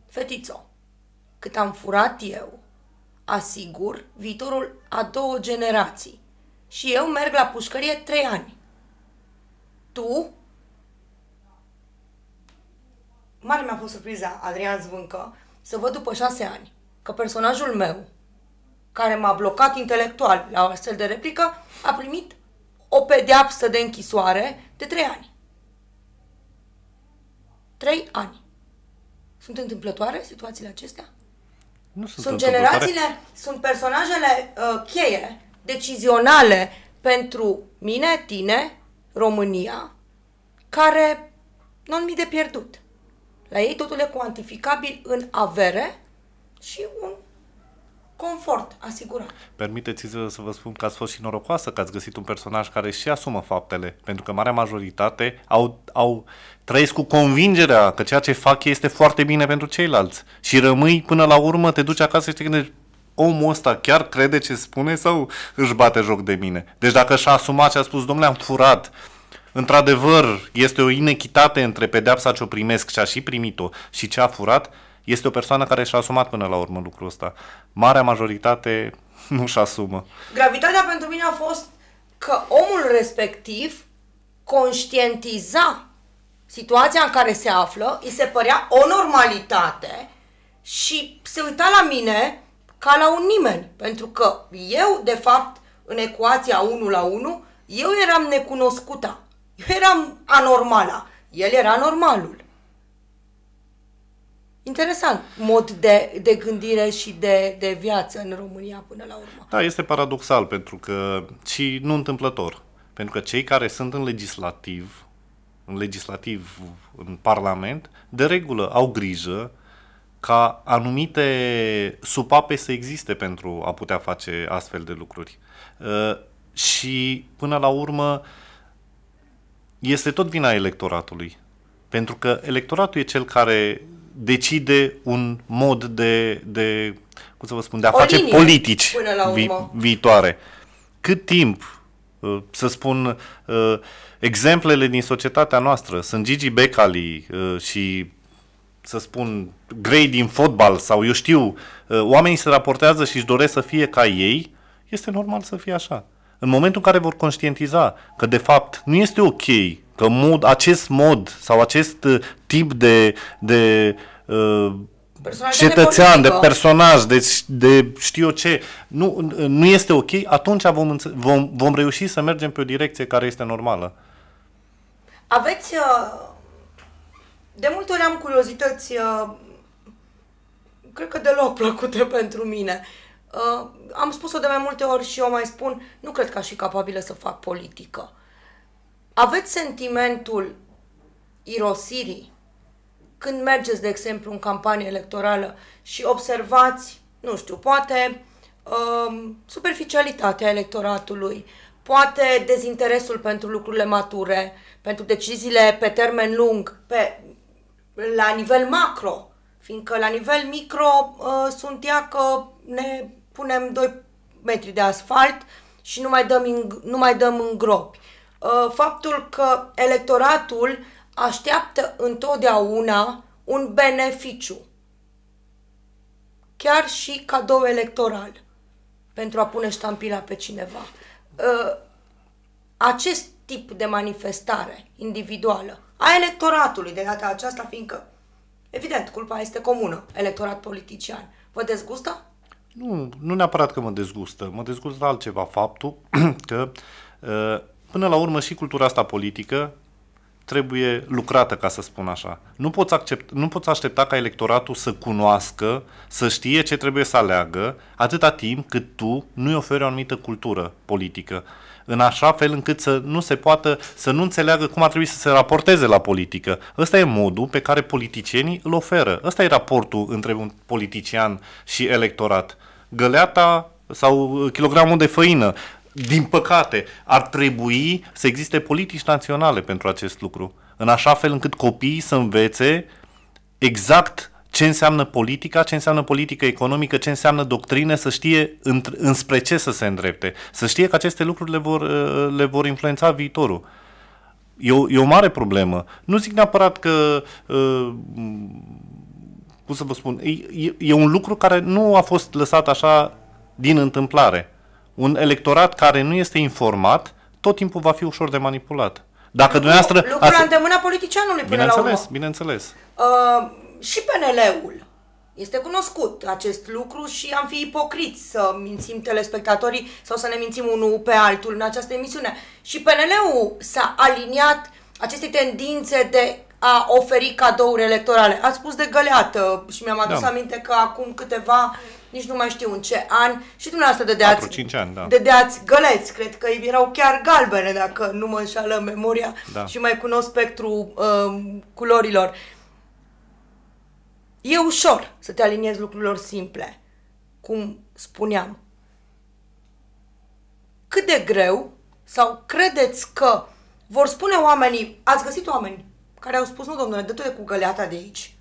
Fetițo, cât am furat eu, asigur viitorul a două generații și eu merg la pușcărie trei ani. Tu? Mare mi-a fost surpriza, Adrian Zvâncă, să văd după șase ani că personajul meu, care m-a blocat intelectual la o astfel de replică, a primit o pedeapsă de închisoare de trei ani. Trei ani. Sunt întâmplătoare situațiile acestea? Nu sunt, sunt generațiile, sunt personajele uh, cheie, decizionale pentru mine, tine, România, care nu mi de pierdut. La ei totul e cuantificabil în avere și un confort asigurat. Permiteți să vă spun că ați fost și norocoasă că ați găsit un personaj care și asumă faptele, pentru că marea majoritate au, au trăiesc cu convingerea că ceea ce fac este foarte bine pentru ceilalți și rămâi până la urmă, te duci acasă și te gândești omul ăsta chiar crede ce spune sau își bate joc de mine? Deci dacă și-a asumat și a spus, domnule, am furat, într-adevăr, este o inechitate între pedeapsa ce o primesc și a și primit-o și ce a furat, este o persoană care și-a asumat până la urmă lucrul ăsta. Marea majoritate nu și asumă. Gravitatea pentru mine a fost că omul respectiv conștientiza situația în care se află, îi se părea o normalitate și se uita la mine ca la un nimeni, pentru că eu, de fapt, în ecuația 1 la 1, eu eram necunoscuta, eu eram anormala, el era normalul interesant mod de, de gândire și de, de viață în România până la urmă. Da, este paradoxal pentru că și nu întâmplător. Pentru că cei care sunt în legislativ, în legislativ, în Parlament, de regulă au grijă ca anumite supape să existe pentru a putea face astfel de lucruri. Uh, și până la urmă este tot vina electoratului. Pentru că electoratul e cel care decide un mod de, de cum să vă spun, de a o face politici vi, viitoare. Cât timp, uh, să spun, uh, exemplele din societatea noastră sunt Gigi Becali uh, și să spun, grei din fotbal sau eu știu, oamenii se raportează și își doresc să fie ca ei, este normal să fie așa. În momentul în care vor conștientiza că de fapt nu este ok că mod, acest mod sau acest tip de, de uh, cetățean, de, de personaj, de, de știu eu ce, nu, nu este ok, atunci vom, vom, vom reuși să mergem pe o direcție care este normală. Aveți... Uh, de multe ori am curiozități, uh, cred că deloc plăcute (laughs) pentru mine. Uh, am spus-o de mai multe ori și eu mai spun, nu cred că aș fi capabilă să fac politică. Aveți sentimentul irosirii când mergeți, de exemplu, în campanie electorală și observați, nu știu, poate uh, superficialitatea electoratului, poate dezinteresul pentru lucrurile mature, pentru deciziile pe termen lung, pe, la nivel macro, fiindcă la nivel micro uh, sunt ea că ne punem 2 metri de asfalt și nu mai dăm în, nu mai dăm în gropi. Uh, faptul că electoratul uh, așteaptă întotdeauna un beneficiu, chiar și cadou electoral, pentru a pune ștampila pe cineva. Ă, acest tip de manifestare individuală a electoratului, de data aceasta, fiindcă, evident, culpa este comună, electorat politician. Vă dezgustă? Nu, nu neapărat că mă dezgustă. Mă dezgustă altceva faptul (clears throat) că, ă, până la urmă, și cultura asta politică trebuie lucrată, ca să spun așa. Nu poți, accept, nu poți aștepta ca electoratul să cunoască, să știe ce trebuie să aleagă, atâta timp cât tu nu-i oferi o anumită cultură politică în așa fel încât să nu se poată, să nu înțeleagă cum ar trebui să se raporteze la politică. Ăsta e modul pe care politicienii îl oferă. Ăsta e raportul între un politician și electorat. Găleata sau kilogramul de făină din păcate, ar trebui să existe politici naționale pentru acest lucru, în așa fel încât copiii să învețe exact ce înseamnă politica, ce înseamnă politică economică, ce înseamnă doctrine, să știe înspre ce să se îndrepte, să știe că aceste lucruri le vor, uh, le vor influența viitorul. E o, e o mare problemă. Nu zic neapărat că uh, cum să vă spun, e, e un lucru care nu a fost lăsat așa din întâmplare un electorat care nu este informat, tot timpul va fi ușor de manipulat. Dacă dumneavoastră... Lucrul la îndemâna politicianului până bineînțeles, la urmă. Bineînțeles, uh, Și PNL-ul. Este cunoscut acest lucru și am fi ipocriți să mințim telespectatorii sau să ne mințim unul pe altul în această emisiune. Și PNL-ul s-a aliniat aceste tendințe de a oferi cadouri electorale. Ați spus de găleată și mi-am adus da. aminte că acum câteva nici nu mai știu în ce an, și dumneavoastră dădeați, 5 ani, da. dădeați găleți, cred că erau chiar galbene, dacă nu mă înșală memoria da. și mai cunosc spectrul uh, um, culorilor. E ușor să te aliniezi lucrurilor simple, cum spuneam. Cât de greu sau credeți că vor spune oamenii, ați găsit oameni care au spus, nu domnule, dă-te cu găleata de aici.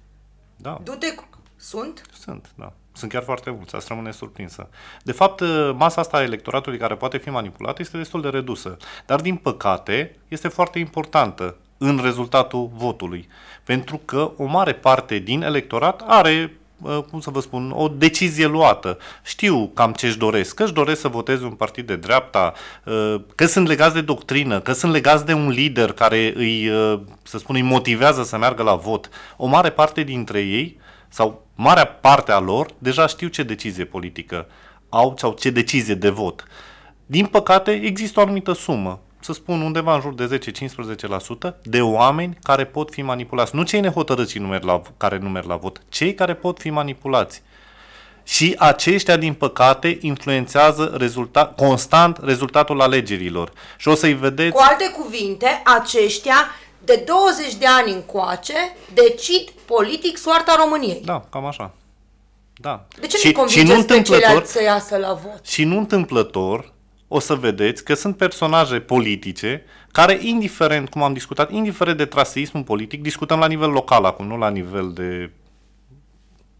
Da. Du-te cu... Sunt? Sunt, da. Sunt chiar foarte mulți, asta rămâne surprinsă. De fapt, ă, masa asta a electoratului care poate fi manipulată este destul de redusă, dar din păcate este foarte importantă în rezultatul votului, pentru că o mare parte din electorat are ă, cum să vă spun, o decizie luată. Știu cam ce își doresc, că își doresc să voteze un partid de dreapta, ă, că sunt legați de doctrină, că sunt legați de un lider care îi, să spun, îi motivează să meargă la vot. O mare parte dintre ei sau marea parte a lor deja știu ce decizie politică au sau ce decizie de vot. Din păcate, există o anumită sumă, să spun undeva în jur de 10-15% de oameni care pot fi manipulați. Nu cei nehotărâți care numer la vot, cei care pot fi manipulați. Și aceștia, din păcate, influențează rezulta- constant rezultatul alegerilor. Și o să-i vedeți... Cu alte cuvinte, aceștia de 20 de ani încoace decid politic soarta României. Da, cam așa. Da. De ce și, nu și nu întâmplător, să iasă la vot? Și nu întâmplător, o să vedeți că sunt personaje politice care, indiferent, cum am discutat, indiferent de traseismul politic, discutăm la nivel local acum, nu la nivel de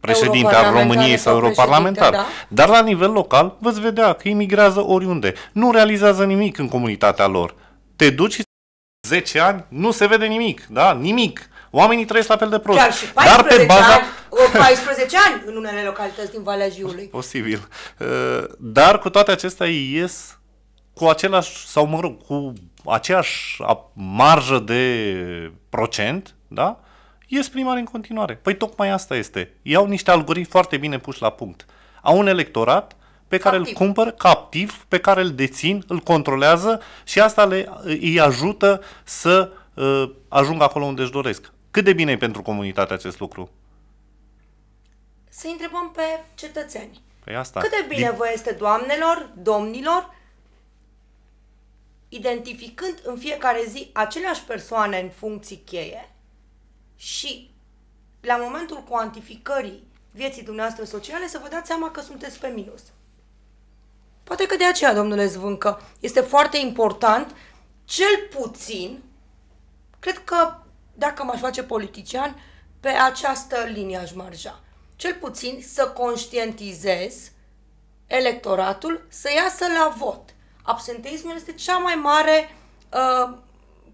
președinte al României sau, sau europarlamentar. Da? Dar la nivel local veți vedea că imigrează oriunde. Nu realizează nimic în comunitatea lor. Te duci și 10 ani, nu se vede nimic, da? Nimic. Oamenii trăiesc la fel de prost. Chiar și 14 Dar pe baza... ani, 14 ani în unele localități din Valea Jiului. Posibil. Uh, dar cu toate acestea ies cu același, sau mă rog, cu aceeași marjă de procent, da? Ies primar în continuare. Păi tocmai asta este. Iau niște algoritmi foarte bine puși la punct. Au un electorat pe care captiv. îl cumpăr captiv, pe care îl dețin, îl controlează și asta le, îi ajută să uh, ajungă acolo unde își doresc. Cât de bine e pentru comunitate acest lucru? Să întrebăm pe cetățeni. Păi asta. Cât de bine Din... vă este, doamnelor, domnilor, identificând în fiecare zi aceleași persoane în funcții cheie și la momentul cuantificării vieții dumneavoastră sociale să vă dați seama că sunteți pe minus. Poate că de aceea, domnule Zvâncă, este foarte important, cel puțin, cred că dacă m-aș face politician, pe această linie aș marja. Cel puțin să conștientizez electoratul să iasă la vot. Absenteismul este cea mai mare uh,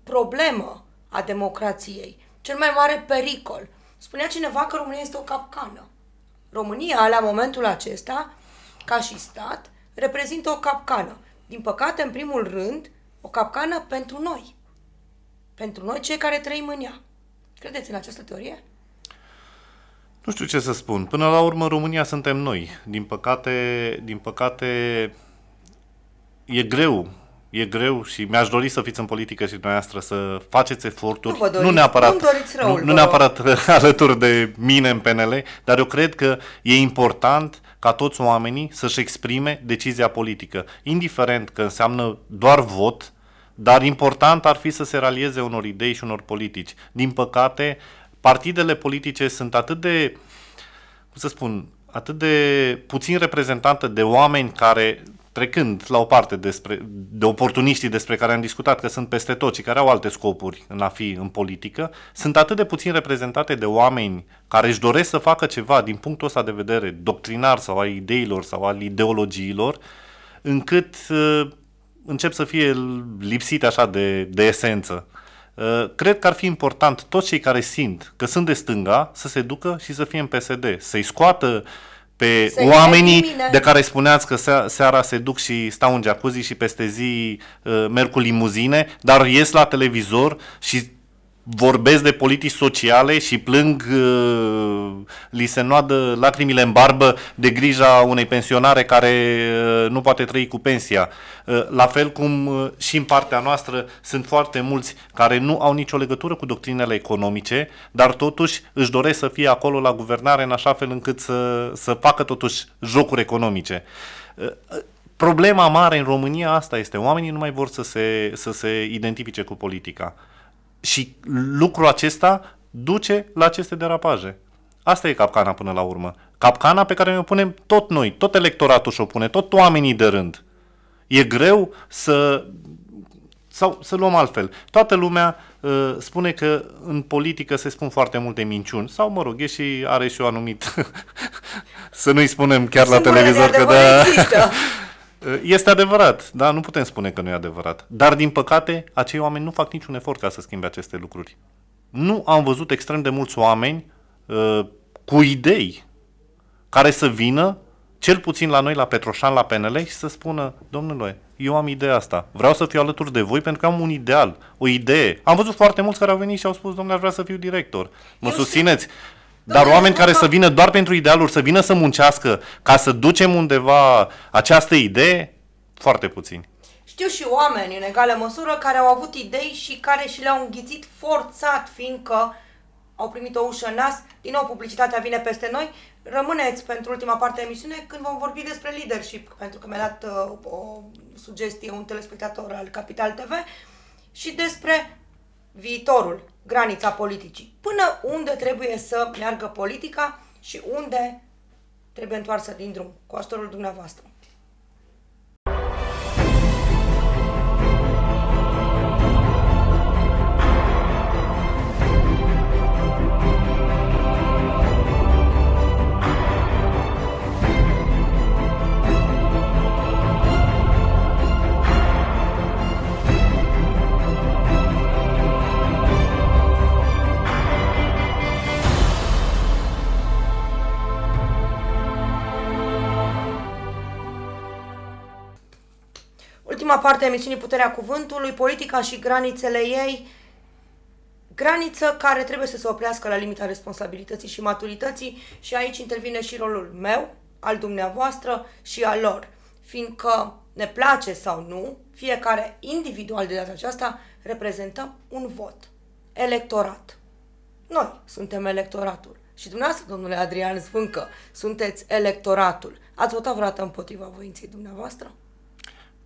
problemă a democrației, cel mai mare pericol. Spunea cineva că România este o capcană. România, la momentul acesta, ca și stat, reprezintă o capcană. Din păcate, în primul rând, o capcană pentru noi. Pentru noi, cei care trăim în ea. Credeți în această teorie? Nu știu ce să spun. Până la urmă, România suntem noi. Din păcate, din păcate e greu e greu și mi-aș dori să fiți în politică și dumneavoastră să faceți eforturi, nu, doriți, nu neapărat, doriți răul, nu, nu neapărat (laughs) alături de mine în PNL, dar eu cred că e important ca toți oamenii să-și exprime decizia politică, indiferent că înseamnă doar vot, dar important ar fi să se realieze unor idei și unor politici. Din păcate, partidele politice sunt atât de, cum să spun, atât de puțin reprezentante de oameni care trecând la o parte despre, de oportuniștii despre care am discutat că sunt peste tot și care au alte scopuri în a fi în politică, sunt atât de puțin reprezentate de oameni care își doresc să facă ceva din punctul ăsta de vedere doctrinar sau al ideilor sau al ideologiilor, încât uh, încep să fie lipsite așa de, de esență. Uh, cred că ar fi important toți cei care simt că sunt de stânga să se ducă și să fie în PSD, să-i scoată uh, pe se oamenii de care spuneați că se, seara se duc și stau în jacuzzi și peste zi uh, merg cu limuzine, dar ies la televizor și vorbesc de politici sociale și plâng, uh, li se noadă lacrimile în barbă de grija unei pensionare care uh, nu poate trăi cu pensia. Uh, la fel cum și în partea noastră sunt foarte mulți care nu au nicio legătură cu doctrinele economice, dar totuși își doresc să fie acolo la guvernare în așa fel încât să, să facă totuși jocuri economice. Problema mare în România asta este, oamenii nu mai vor să se, să se identifice cu politica. Și lucrul acesta duce la aceste derapaje. Asta e capcana până la urmă. Capcana pe care ne-o punem tot noi, tot electoratul și-o pune, tot oamenii de rând. E greu să... Sau să luăm altfel. Toată lumea uh, spune că în politică se spun foarte multe minciuni. Sau, mă rog, e și, are și o anumit... (laughs) să nu-i spunem chiar Sunt la televizor că da... (laughs) Este adevărat, da, nu putem spune că nu e adevărat. Dar, din păcate, acei oameni nu fac niciun efort ca să schimbe aceste lucruri. Nu am văzut extrem de mulți oameni uh, cu idei care să vină, cel puțin la noi, la Petroșan, la PNL, și să spună, domnule, eu am ideea asta, vreau să fiu alături de voi pentru că am un ideal, o idee. Am văzut foarte mulți care au venit și au spus, domnule, aș vrea să fiu director. Mă eu susțineți? Știu. Dar oameni care să vină doar pentru idealuri, să vină să muncească, ca să ducem undeva această idee, foarte puțini. Știu și oameni, în egală măsură, care au avut idei și care și le-au înghițit forțat, fiindcă au primit o ușă în nas, din nou publicitatea vine peste noi. Rămâneți pentru ultima parte a emisiune când vom vorbi despre leadership, pentru că mi-a dat uh, o sugestie un telespectator al Capital TV și despre viitorul granița politicii. Până unde trebuie să meargă politica și unde trebuie întoarsă din drum, cu ajutorul dumneavoastră. prima parte a emisiunii Puterea Cuvântului, politica și granițele ei, graniță care trebuie să se oprească la limita responsabilității și maturității și aici intervine și rolul meu, al dumneavoastră și al lor, fiindcă ne place sau nu, fiecare individual de data aceasta reprezentăm un vot, electorat. Noi suntem electoratul. Și dumneavoastră, domnule Adrian Zvâncă, sunteți electoratul. Ați votat vreodată împotriva voinței dumneavoastră?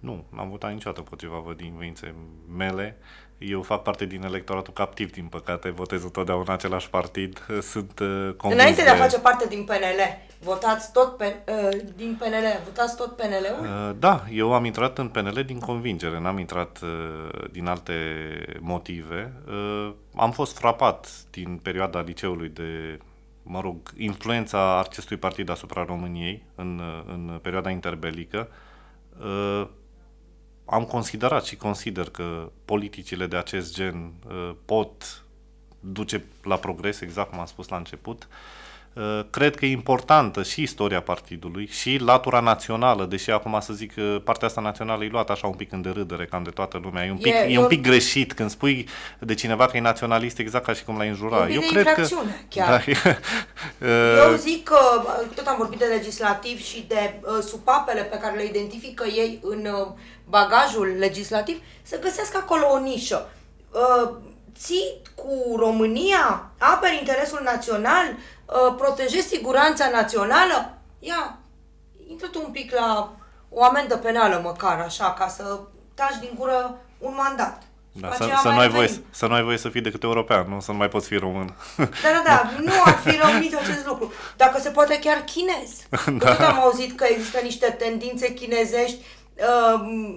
Nu, n-am votat niciodată împotriva voinței mele. Eu fac parte din electoratul captiv, din păcate, votez întotdeauna același partid. Sunt uh, convins Înainte de a face parte din PNL, votați tot pe, uh, din PNL, votați tot PNL-ul? Uh, da, eu am intrat în PNL din convingere, n-am intrat uh, din alte motive. Uh, am fost frapat din perioada liceului de mă rog, influența acestui partid asupra României în, uh, în perioada interbelică. Uh, am considerat și consider că politicile de acest gen uh, pot duce la progres, exact cum am spus la început, Eh, cred că e importantă și istoria partidului și latura națională, deși acum să zic că eh, partea asta națională e luată așa un pic în derâdere cam de toată lumea. E un pic, e, e un pic greșit când spui de cineva că e naționalist exact ca și cum l-ai înjura. Eu cred că... chiar. Da, (laughs) Eu zic că tot am vorbit de legislativ și de uh, supapele pe care le identifică ei în uh, bagajul legislativ, să găsească acolo o nișă. Uh, ții cu România, aperi interesul național, Ă, protejezi siguranța națională? Ia, intră tu un pic la o amendă penală măcar, așa, ca să taci din gură un mandat. Da, să, să, nu ai voie, să nu ai voie să fii decât european, nu să nu mai poți fi român. Da, da, da, (laughs) da. nu ar fi rămit acest lucru. Dacă se poate chiar chinez. (laughs) Da. Tot am auzit că există niște tendințe chinezești uh, um,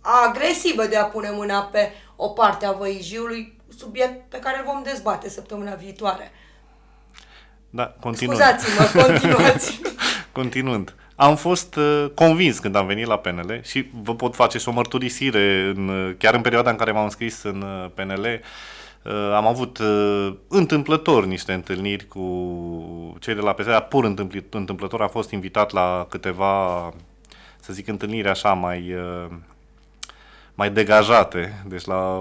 agresivă de a pune mâna pe o parte a văijiului, subiect pe care îl vom dezbate săptămâna viitoare. Da, continuă. Scuzați-mă, continuați. (laughs) continuând. Am fost uh, convins când am venit la PNL și vă pot face și o mărturisire. În, uh, chiar în perioada în care m-am înscris în uh, PNL, am avut întâmplător niște întâlniri cu cei de la PSD. Pur întâmplător am fost invitat la câteva, să zic, întâlniri așa mai, mai degajate. Deci la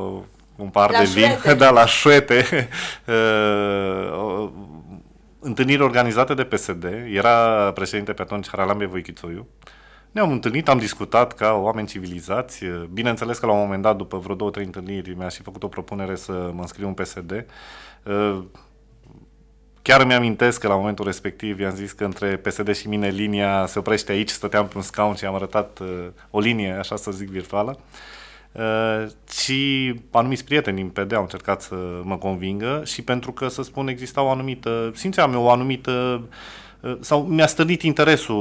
un par la de vin, (laughs) da, la șuete. (laughs) întâlniri organizate de PSD, era președinte pe atunci Haralambie Voichițoiu, ne-am întâlnit, am discutat ca oameni civilizați. Bineînțeles că la un moment dat, după vreo două, trei întâlniri, mi-a și făcut o propunere să mă înscriu în PSD. Uh, chiar îmi amintesc că la momentul respectiv i-am zis că între PSD și mine linia se oprește aici, stăteam pe un scaun și am arătat uh, o linie, așa să zic, virtuală. Uh, Uh, și anumiți prieteni din PD au încercat să mă convingă și pentru că, să spun, exista o anumită, simțeam eu o anumită uh, sau mi-a stârnit interesul,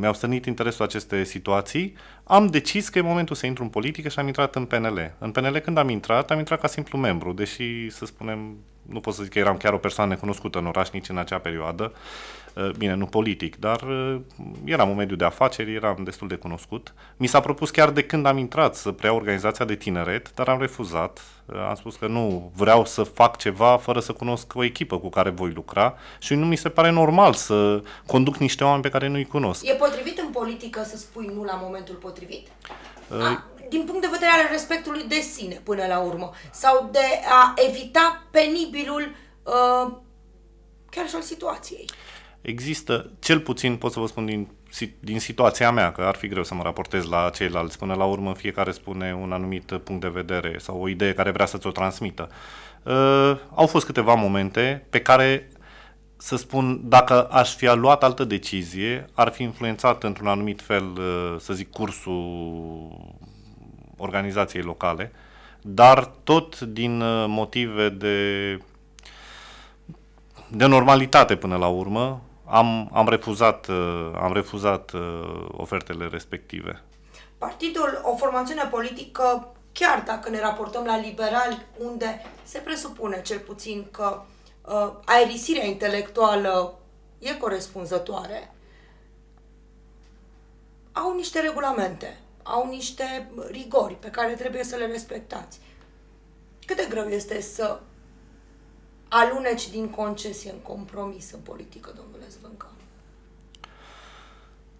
mi-au stârnit interesul aceste situații, am decis că e momentul să intru în politică și am intrat în PNL. În PNL când am intrat, am intrat ca simplu membru, deși, să spunem, nu pot să zic că eram chiar o persoană necunoscută în oraș nici în acea perioadă. Eh, bine, nu politic, dar eh, eram un mediu de afaceri, eram destul de cunoscut. Mi s-a propus chiar de când am intrat să preiau organizația de tineret, dar am refuzat. Eh, am spus că nu vreau să fac ceva fără să cunosc o echipă cu care voi lucra și nu mi se pare normal să conduc niște oameni pe care nu-i cunosc. E potrivit în politică să spui nu la momentul potrivit? A, din punct de vedere al respectului de sine, până la urmă, sau de a evita penibilul uh, chiar și al situației. Există, cel puțin pot să vă spun din, din situația mea, că ar fi greu să mă raportez la ceilalți. Până la urmă, fiecare spune un anumit punct de vedere sau o idee care vrea să ți-o transmită. Uh, au fost câteva momente pe care să spun, dacă aș fi luat altă decizie, ar fi influențat într-un anumit fel, uh, să zic, cursul organizației locale, dar tot din uh, motive de, de normalitate până la urmă, am, am refuzat, uh, am refuzat uh, ofertele respective. Partidul, o formațiune politică, chiar dacă ne raportăm la liberali, unde se presupune cel puțin că uh, aerisirea intelectuală e corespunzătoare, au niște regulamente, au niște rigori pe care trebuie să le respectați. Cât de greu este să aluneci din concesie în compromis în politică, domnule? vezi mânca?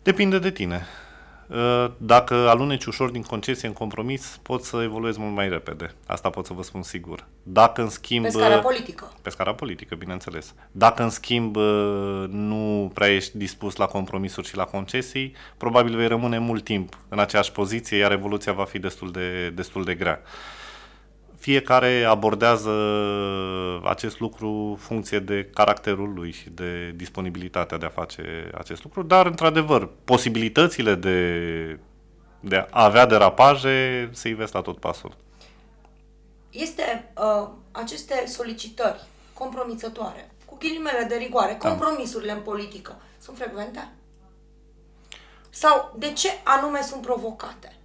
Depinde de tine. Ă, dacă aluneci ușor din concesie în compromis, poți să evoluezi mult mai repede. Asta pot să vă spun sigur. Dacă în schimb... Pe scara ă, politică. Pe scara politică, bineînțeles. Dacă în schimb ă, nu prea ești dispus la compromisuri și la concesii, probabil vei rămâne mult timp în aceeași poziție, iar evoluția va fi destul de, destul de grea. Fiecare abordează acest lucru funcție de caracterul lui și de disponibilitatea de a face acest lucru, dar, într-adevăr, posibilitățile de, de a avea derapaje se ivesc la tot pasul. Este uh, aceste solicitări compromisătoare, cu ghilimele de rigoare, da. compromisurile în politică, sunt frecvente? Sau de ce anume sunt provocate?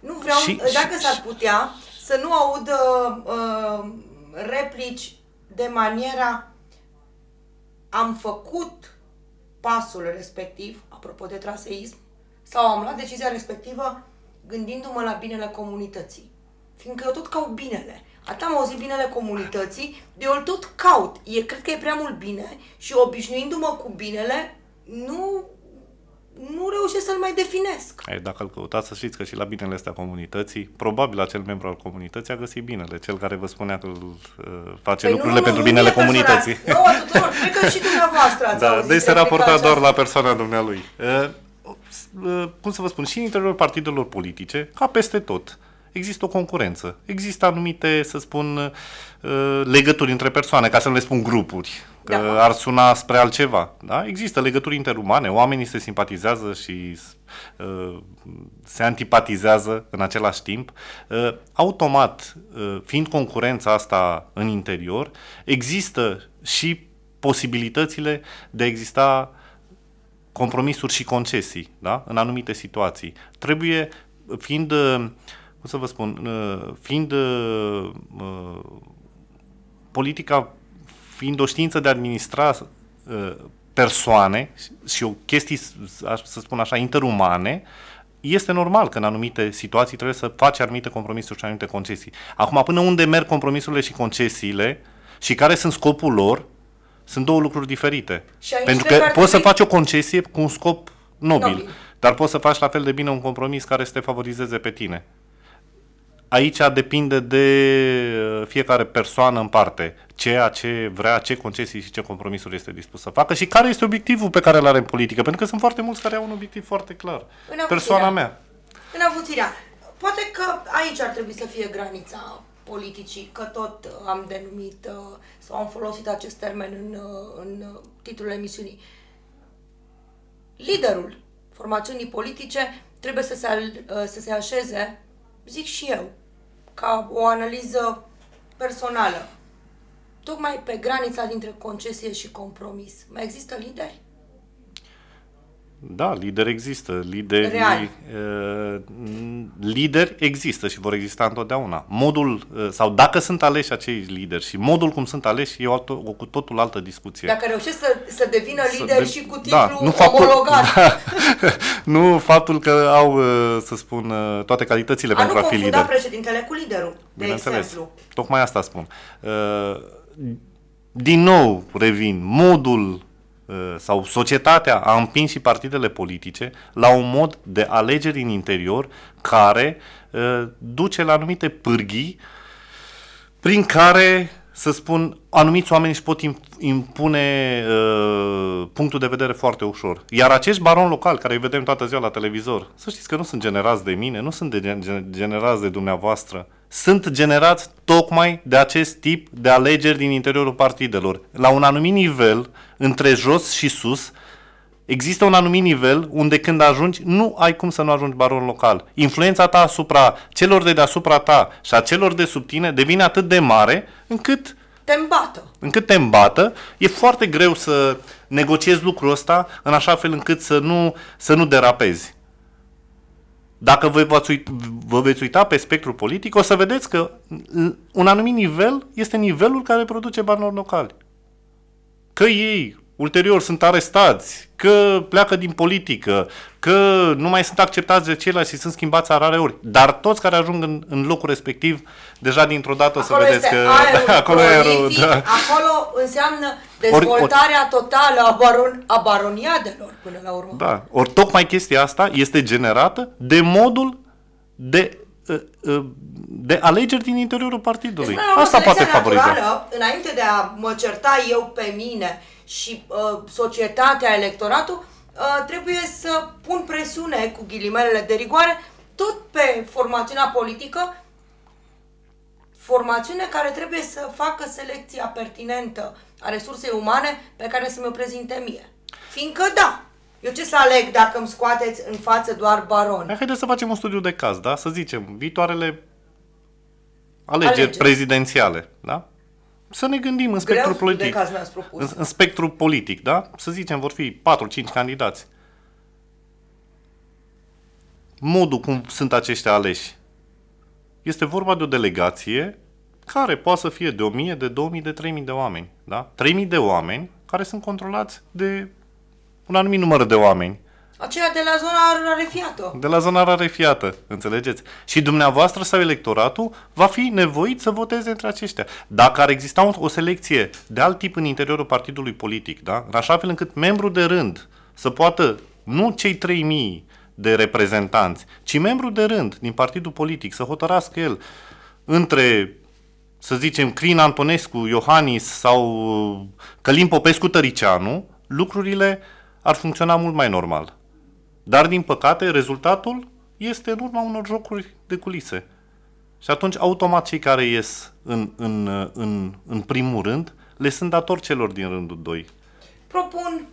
Nu vreau, și, dacă și, s-ar putea, să nu aud uh, uh, replici de maniera am făcut pasul respectiv, apropo de traseism, sau am luat decizia respectivă gândindu-mă la binele comunității. Fiindcă eu tot caut binele. Atâta am auzit binele comunității, de eu tot caut. E, cred că e prea mult bine și obișnuindu-mă cu binele, nu nu reușesc să-l mai definesc. Ei, dacă îl căutați, să știți că și la binele astea comunității, probabil acel membru al comunității a găsit binele, cel care vă spunea că îl uh, face păi lucrurile nu, nu, pentru nu, binele comunității. Nu, tuturor, cred că și (laughs) dumneavoastră ați da, auzit. Deci se raporta doar la persoana dumnealui. Uh, uh, cum să vă spun, și în interiorul partidelor politice, ca peste tot, există o concurență. Există anumite, să spun, uh, legături între persoane, ca să nu le spun grupuri. Da. că da. ar suna spre altceva. Da? Există legături interumane, oamenii se simpatizează și uh, se antipatizează în același timp. Uh, automat, uh, fiind concurența asta în interior, există și posibilitățile de a exista compromisuri și concesii da? în anumite situații. Trebuie, fiind, cum să vă spun, fiind politica fiind o știință de a administra uh, persoane și o chestii, să spun așa, interumane, este normal că în anumite situații trebuie să faci anumite compromisuri și anumite concesii. Acum, până unde merg compromisurile și concesiile și care sunt scopul lor, sunt două lucruri diferite. Pentru că poți fi... să faci o concesie cu un scop nobil, nobil, dar poți să faci la fel de bine un compromis care să te favorizeze pe tine aici depinde de uh, fiecare persoană în parte ceea ce vrea, ce concesii și ce compromisuri este dispus să facă și care este obiectivul pe care îl are în politică, pentru că sunt foarte mulți care au un obiectiv foarte clar. În Persoana mea. În avuțirea. Poate că aici ar trebui să fie granița politicii, că tot uh, am denumit uh, sau am folosit acest termen în, în titlul emisiunii. Liderul formațiunii politice trebuie să se, să se așeze zic și eu, ca o analiză personală, tocmai pe granița dintre concesie și compromis, mai există lideri? Da, lider există. Lideri, Real. uh, lideri există și vor exista întotdeauna. Modul, uh, sau dacă sunt aleși acei lideri și modul cum sunt aleși e o, altă, o cu totul altă discuție. Dacă reușesc să, să devină lider de, și cu titlul da, nu faptul, omologat. (laughs) Da, nu faptul că au, uh, să spun, uh, toate calitățile a pentru a fi lider. nu președintele cu liderul, de Bineînțeles. exemplu. Tocmai asta spun. Uh, din nou, revin, modul Uh, sau societatea a împins și partidele politice la un mod de alegeri în interior care uh, duce la anumite pârghii prin care, să spun, anumiți oameni își pot impune uh, punctul de vedere foarte ușor. Iar acești baron local care îi vedem toată ziua la televizor, să știți că nu sunt generați de mine, nu sunt de generați de dumneavoastră, sunt generați tocmai de acest tip de alegeri din interiorul partidelor. La un anumit nivel, între jos și sus, Există un anumit nivel unde când ajungi nu ai cum să nu ajungi baron local. Influența ta asupra celor de deasupra ta și a celor de sub tine devine atât de mare încât te îmbată. Încât te îmbată. E foarte greu să negociezi lucrul ăsta în așa fel încât să nu, să nu derapezi. Dacă vă, v-ați vă veți uita pe spectrul politic, o să vedeți că un anumit nivel este nivelul care produce banilor locali. Că ei ulterior sunt arestați, că pleacă din politică, că nu mai sunt acceptați de ceilalți și sunt schimbați a ori. Dar toți care ajung în, în locul respectiv, deja dintr-o dată acolo să vedeți că... Aerul da, (laughs) acolo aerul, da. Acolo înseamnă dezvoltarea ori, totală a, baron, a baroniadelor până la urmă. Da, ori tocmai chestia asta este generată de modul de ă, ă, de alegeri din interiorul partidului. Deci, Asta poate favoriza. Naturală, înainte de a mă certa eu pe mine și uh, societatea, electoratul, uh, trebuie să pun presiune cu ghilimelele de rigoare tot pe formațiunea politică, formațiune care trebuie să facă selecția pertinentă a resursei umane pe care să mi-o prezinte mie. Fiindcă da, eu ce să aleg dacă îmi scoateți în față doar baroni? Haideți să facem un studiu de caz, da? Să zicem, viitoarele alegeri, alegeri. prezidențiale, da? să ne gândim în spectrul politic. Caz în, în spectrul politic, da? Să zicem, vor fi 4-5 candidați. Modul cum sunt aceștia aleși. Este vorba de o delegație care poate să fie de 1000, de 2000, de 3000 de oameni, da? 3000 de oameni care sunt controlați de un anumit număr de oameni. Aceea de la zona rarefiată. De la zona rarefiată, înțelegeți? Și dumneavoastră sau electoratul va fi nevoit să voteze între aceștia. Dacă ar exista o selecție de alt tip în interiorul partidului politic, da? în așa fel încât membru de rând să poată, nu cei 3000 de reprezentanți, ci membru de rând din partidul politic să hotărască el între să zicem, Crin Antonescu, Iohannis sau Călim Popescu Tăricianu, lucrurile ar funcționa mult mai normal. Dar, din păcate, rezultatul este în urma unor jocuri de culise. Și atunci, automat, cei care ies în, în, în, în primul rând le sunt dator celor din rândul 2. Propun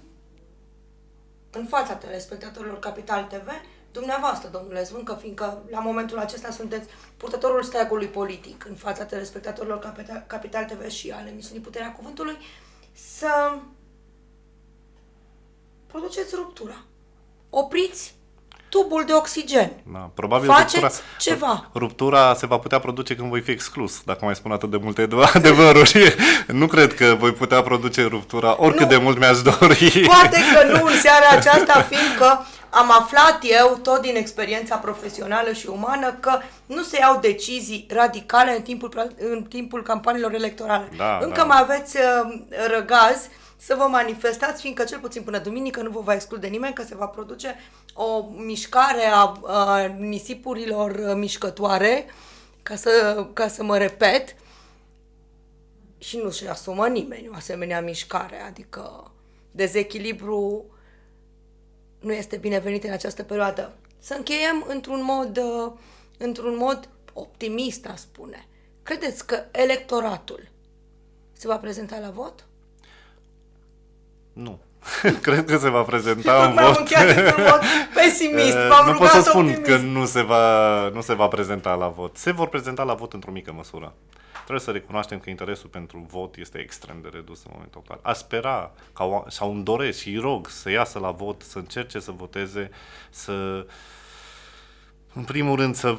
în fața telespectatorilor Capital TV, dumneavoastră, domnule Zvâncă, fiindcă la momentul acesta sunteți purtătorul steagului politic în fața telespectatorilor Capital, Capital TV și al emisiunii Puterea Cuvântului, să produceți ruptura opriți tubul de oxigen. Da, probabil Faceți ruptura, ceva. Ruptura se va putea produce când voi fi exclus, dacă mai spun atât de multe (laughs) adevăruri. nu cred că voi putea produce ruptura oricât nu. de mult mi-aș dori. Poate că nu în seara (laughs) aceasta, fiindcă am aflat eu, tot din experiența profesională și umană, că nu se iau decizii radicale în timpul, în timpul campaniilor electorale. Da, Încă da. mai aveți uh, răgaz uh, să vă manifestați, fiindcă cel puțin până duminică nu vă va exclude nimeni că se va produce o mișcare a, a nisipurilor mișcătoare, ca să, ca să mă repet, și nu și asumă nimeni o asemenea mișcare, adică dezechilibru nu este binevenit în această perioadă. Să încheiem într-un mod, uh, într-un mod optimist, a spune. Credeți că electoratul se va prezenta la vot? Nu. (laughs) Cred că se va prezenta și în vot. încheiat într-un vot (laughs) eh, pesimist. V-am nu pot să spun optimist. că nu se, va, nu se va prezenta la vot. Se vor prezenta la vot într-o mică măsură. Trebuie să recunoaștem că interesul pentru vot este extrem de redus în momentul actual. A spera ca, sau îmi doresc și îi rog să iasă la vot, să încerce să voteze, să în primul rând să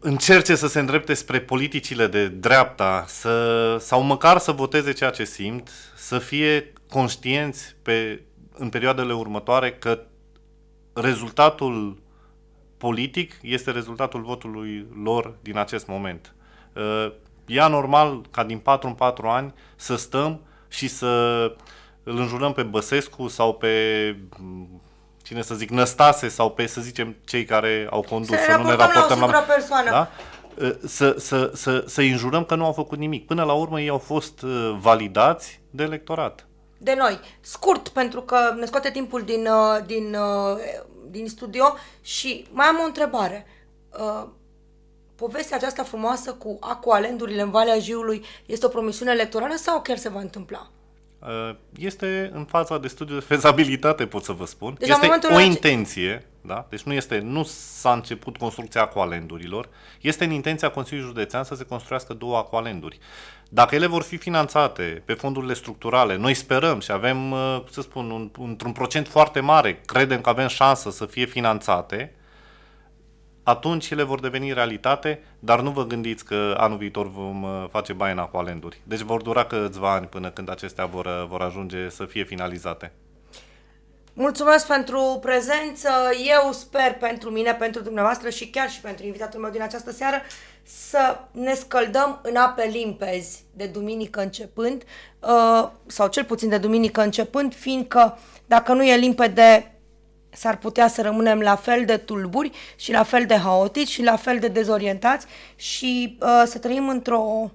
încerce să se îndrepte spre politicile de dreapta să, sau măcar să voteze ceea ce simt, să fie conștienți pe, în perioadele următoare că rezultatul politic este rezultatul votului lor din acest moment. Uh, ia normal ca din 4 în 4 ani să stăm și să îl înjurăm pe Băsescu sau pe cine să zic, năstase sau pe, să zicem, cei care au condus, să, să nu ne raportăm la... la... persoană. Da? Ă, să, să, să, să injurăm că nu au făcut nimic. Până la urmă ei au fost ă, validați de electorat. De noi. Scurt, pentru că ne scoate timpul din, ă, din, din studio și mai am o întrebare povestea aceasta frumoasă cu acualendurile în Valea Jiului este o promisiune electorală sau chiar se va întâmpla? Ă, este în faza de studiu de fezabilitate, pot să vă spun. Deci, este o intenție, da? deci nu, este, nu s-a început construcția acualendurilor, este în intenția Consiliului Județean să se construiască două acualenduri. Dacă ele vor fi finanțate pe fondurile structurale, noi sperăm și avem, ă, să spun, un, într-un procent foarte mare, credem că avem șansă să fie finanțate, atunci ele vor deveni realitate, dar nu vă gândiți că anul viitor vom uh, face baina cu alenduri. Deci vor dura câțiva ani până când acestea vor, uh, vor ajunge să fie finalizate. Mulțumesc pentru prezență, eu sper pentru mine, pentru dumneavoastră și chiar și pentru invitatul meu din această seară să ne scăldăm în ape limpezi de duminică începând, uh, sau cel puțin de duminică începând, fiindcă dacă nu e limpede s-ar putea să rămânem la fel de tulburi și la fel de haotici și la fel de dezorientați și uh, să trăim într-o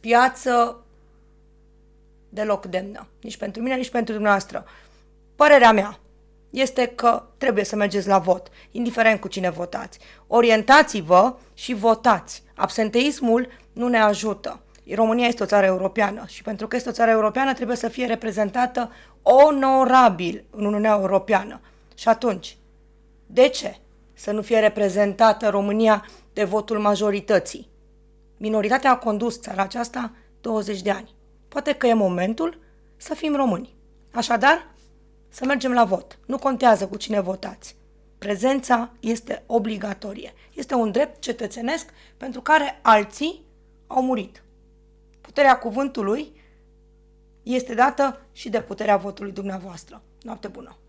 piață deloc demnă, nici pentru mine, nici pentru dumneavoastră. Părerea mea este că trebuie să mergeți la vot, indiferent cu cine votați. Orientați-vă și votați. Absenteismul nu ne ajută. România este o țară europeană și pentru că este o țară europeană trebuie să fie reprezentată onorabil în Uniunea Europeană. Și atunci, de ce să nu fie reprezentată România de votul majorității? Minoritatea a condus țara aceasta 20 de ani. Poate că e momentul să fim români. Așadar, să mergem la vot. Nu contează cu cine votați. Prezența este obligatorie. Este un drept cetățenesc pentru care alții au murit. Puterea cuvântului este dată și de puterea votului dumneavoastră. Noapte bună!